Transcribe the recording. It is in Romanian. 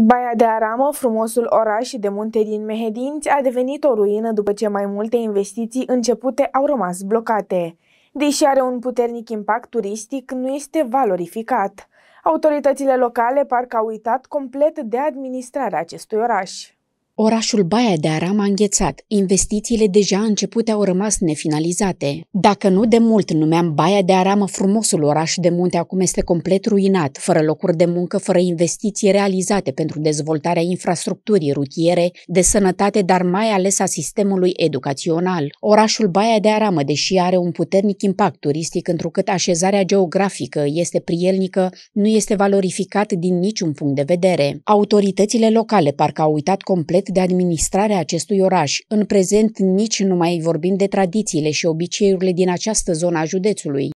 Baia de Aramă, frumosul oraș de munte din Mehedinți, a devenit o ruină după ce mai multe investiții începute au rămas blocate. Deși are un puternic impact turistic, nu este valorificat. Autoritățile locale parcă au uitat complet de administrarea acestui oraș. Orașul Baia de Aram a înghețat, investițiile deja începute au rămas nefinalizate. Dacă nu de mult numeam Baia de Aram frumosul oraș de munte, acum este complet ruinat, fără locuri de muncă, fără investiții realizate pentru dezvoltarea infrastructurii rutiere, de sănătate, dar mai ales a sistemului educațional. Orașul Baia de Aramă, deși are un puternic impact turistic, întrucât așezarea geografică este prielnică, nu este valorificat din niciun punct de vedere. Autoritățile locale parcă au uitat complet cât de a acestui oraș. În prezent nici nu mai vorbim de tradițiile și obiceiurile din această zonă a județului.